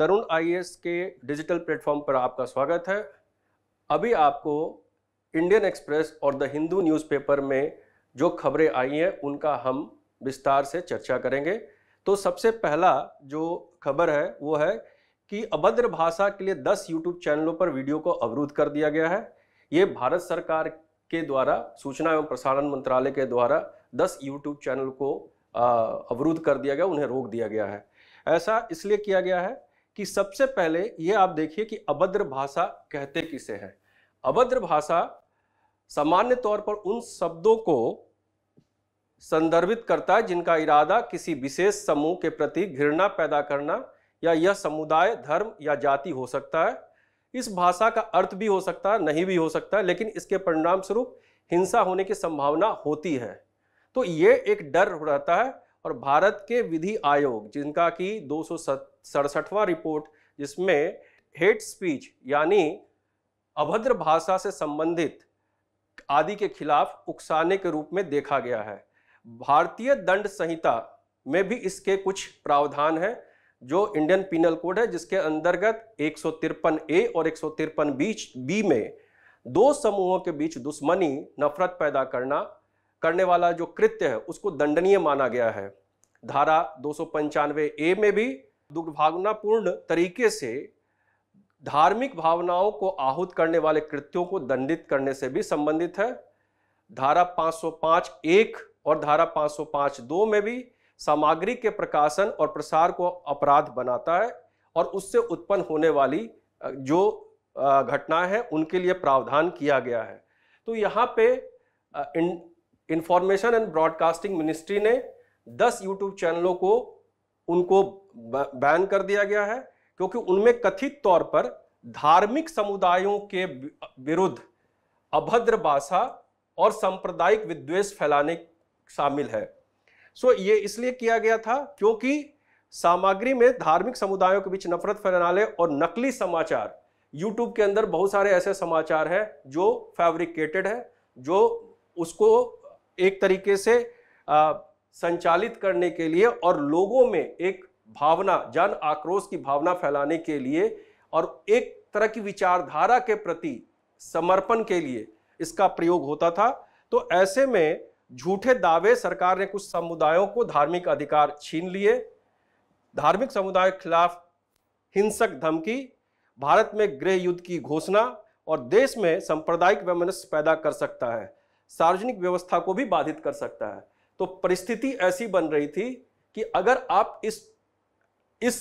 तरुण आई के digital platform पर आपका स्वागत है अभी आपको इंडियन एक्सप्रेस और द हिंदू न्यूज़पेपर में जो खबरें आई हैं उनका हम विस्तार से चर्चा करेंगे तो सबसे पहला जो खबर है वो है कि अभद्र भाषा के लिए 10 यूट्यूब चैनलों पर वीडियो को अवरुद्ध कर दिया गया है ये भारत सरकार के द्वारा सूचना एवं प्रसारण मंत्रालय के द्वारा 10 यूट्यूब चैनल को अवरुद्ध कर दिया गया उन्हें रोक दिया गया है ऐसा इसलिए किया गया है कि सबसे पहले ये आप देखिए कि अभद्र भाषा कहते किसे है अभद्र भाषा सामान्य तौर पर उन शब्दों को संदर्भित करता है जिनका इरादा किसी विशेष समूह के प्रति घृणा पैदा करना या यह समुदाय धर्म या जाति हो सकता है इस भाषा का अर्थ भी हो सकता है नहीं भी हो सकता है लेकिन इसके परिणाम स्वरूप हिंसा होने की संभावना होती है तो ये एक डर रहता है और भारत के विधि आयोग जिनका कि दो सौ सड़सठवा रिपोर्ट जिसमें हेट स्पीच यानी अभद्र भाषा से संबंधित आदि के खिलाफ उकसाने के रूप में देखा गया है भारतीय दंड संहिता में भी इसके कुछ प्रावधान हैं जो इंडियन पिनल कोड है जिसके अंतर्गत एक ए और एक बीच बी में दो समूहों के बीच दुश्मनी नफरत पैदा करना करने वाला जो कृत्य है उसको दंडनीय माना गया है धारा दो ए में भी दुर्भावनापूर्ण तरीके से धार्मिक भावनाओं को आहूत करने वाले कृत्यों को दंडित करने से भी संबंधित है धारा 505 एक और धारा 505 दो में भी सामग्री के प्रकाशन और प्रसार को अपराध बनाता है और उससे उत्पन्न होने वाली जो घटनाएं है उनके लिए प्रावधान किया गया है तो यहाँ पे इंफॉर्मेशन एंड ब्रॉडकास्टिंग मिनिस्ट्री ने 10 यूट्यूब चैनलों को उनको बैन कर दिया गया है क्योंकि उनमें कथित तौर पर धार्मिक समुदायों के विरुद्ध अभद्र भाषा और सांप्रदायिक विद्वेष फैलाने शामिल है सो ये इसलिए किया गया था क्योंकि सामग्री में धार्मिक समुदायों के बीच नफरत फैलाने और नकली समाचार YouTube के अंदर बहुत सारे ऐसे समाचार हैं जो फैब्रिकेटेड है जो उसको एक तरीके से आ, संचालित करने के लिए और लोगों में एक भावना जन आक्रोश की भावना फैलाने के लिए और एक तरह की विचारधारा के प्रति समर्पण के लिए इसका प्रयोग होता था तो ऐसे में झूठे दावे सरकार ने कुछ समुदायों को धार्मिक अधिकार छीन लिए धार्मिक समुदाय के खिलाफ हिंसक धमकी भारत में गृह युद्ध की घोषणा और देश में सांप्रदायिक वैमनस्य पैदा कर सकता है सार्वजनिक व्यवस्था को भी बाधित कर सकता है तो परिस्थिति ऐसी बन रही थी कि अगर आप इस इस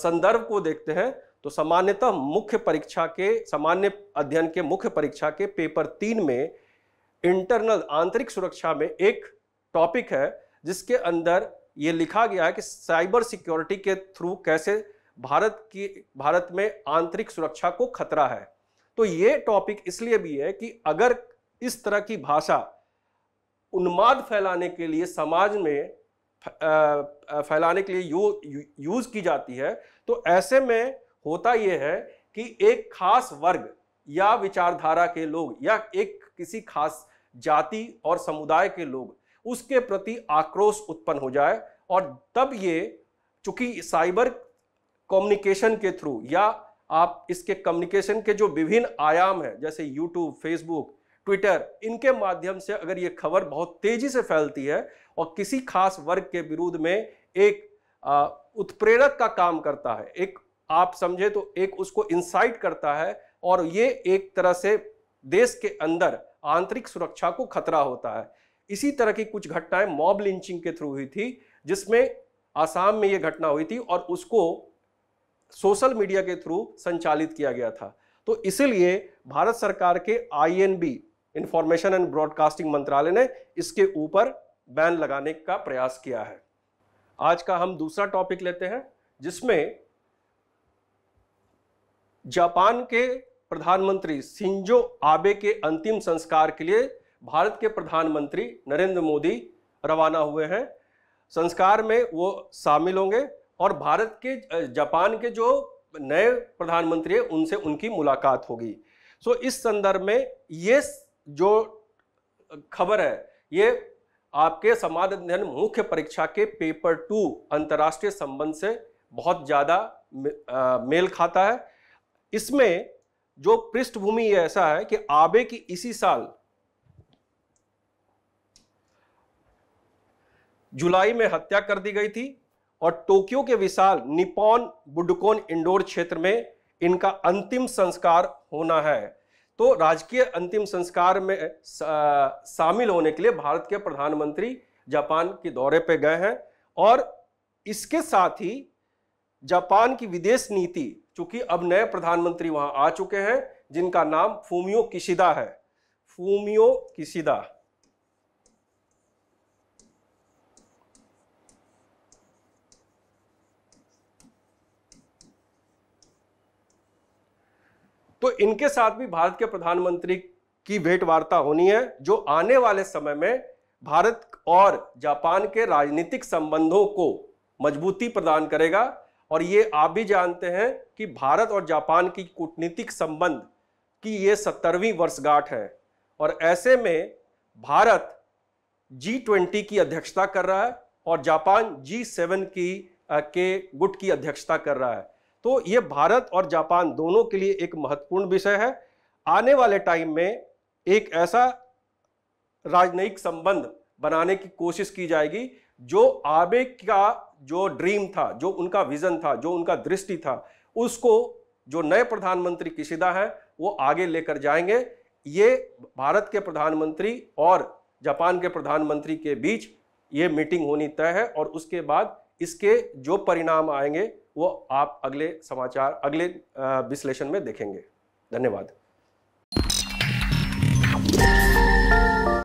संदर्भ को देखते हैं तो सामान्यतः मुख्य परीक्षा के सामान्य अध्ययन के मुख्य परीक्षा के पेपर तीन में इंटरनल आंतरिक सुरक्षा में एक टॉपिक है जिसके अंदर ये लिखा गया है कि साइबर सिक्योरिटी के थ्रू कैसे भारत की भारत में आंतरिक सुरक्षा को खतरा है तो ये टॉपिक इसलिए भी है कि अगर इस तरह की भाषा उन्माद फैलाने के लिए समाज में फैलाने के लिए यू, यू यूज़ की जाती है तो ऐसे में होता यह है कि एक खास वर्ग या विचारधारा के लोग या एक किसी खास जाति और समुदाय के लोग उसके प्रति आक्रोश उत्पन्न हो जाए और तब ये चूंकि साइबर कम्युनिकेशन के थ्रू या आप इसके कम्युनिकेशन के जो विभिन्न आयाम हैं जैसे यूट्यूब फेसबुक ट्विटर इनके माध्यम से अगर ये खबर बहुत तेजी से फैलती है और किसी खास वर्ग के विरोध में एक उत्प्रेरक का काम करता है एक आप समझे तो एक उसको इंसाइट करता है और ये एक तरह से देश के अंदर आंतरिक सुरक्षा को खतरा होता है इसी तरह की कुछ घटनाएं मॉब लिंचिंग के थ्रू हुई थी जिसमें आसाम में ये घटना हुई थी और उसको सोशल मीडिया के थ्रू संचालित किया गया था तो इसलिए भारत सरकार के आईएनबी इंफॉर्मेशन एंड ब्रॉडकास्टिंग मंत्रालय ने इसके ऊपर बैन लगाने का प्रयास किया है आज का हम दूसरा टॉपिक लेते हैं जिसमें जापान के प्रधानमंत्री सिंजो आबे के अंतिम संस्कार के लिए भारत के प्रधानमंत्री नरेंद्र मोदी रवाना हुए हैं संस्कार में वो शामिल होंगे और भारत के जापान के जो नए प्रधानमंत्री हैं उनसे उनकी मुलाकात होगी सो इस संदर्भ में ये जो खबर है ये आपके समाज अध्ययन मुख्य परीक्षा के पेपर टू अंतर्राष्ट्रीय संबंध से बहुत ज़्यादा मेल खाता है इसमें जो पृष्ठभूमि ऐसा है कि आबे की इसी साल जुलाई में हत्या कर दी गई थी और टोक्यो के विशाल निपोन बुडकोन इंडोर क्षेत्र में इनका अंतिम संस्कार होना है तो राजकीय अंतिम संस्कार में शामिल होने के लिए भारत के प्रधानमंत्री जापान के दौरे पर गए हैं और इसके साथ ही जापान की विदेश नीति चूंकि अब नए प्रधानमंत्री वहां आ चुके हैं जिनका नाम फूमियो किशिदा है फूमियो किशिदा तो इनके साथ भी भारत के प्रधानमंत्री की भेंट वार्ता होनी है जो आने वाले समय में भारत और जापान के राजनीतिक संबंधों को मजबूती प्रदान करेगा और ये आप भी जानते हैं कि भारत और जापान की कूटनीतिक संबंध की ये सत्तरवीं वर्षगांठ है और ऐसे में भारत जी ट्वेंटी की अध्यक्षता कर रहा है और जापान जी सेवन की के गुट की अध्यक्षता कर रहा है तो ये भारत और जापान दोनों के लिए एक महत्वपूर्ण विषय है आने वाले टाइम में एक ऐसा राजनयिक संबंध बनाने की कोशिश की जाएगी जो आबे का जो ड्रीम था जो उनका विजन था जो उनका दृष्टि था उसको जो नए प्रधानमंत्री किशिदा हैं वो आगे लेकर जाएंगे ये भारत के प्रधानमंत्री और जापान के प्रधानमंत्री के बीच ये मीटिंग होनी तय है और उसके बाद इसके जो परिणाम आएंगे वो आप अगले समाचार अगले विश्लेषण में देखेंगे धन्यवाद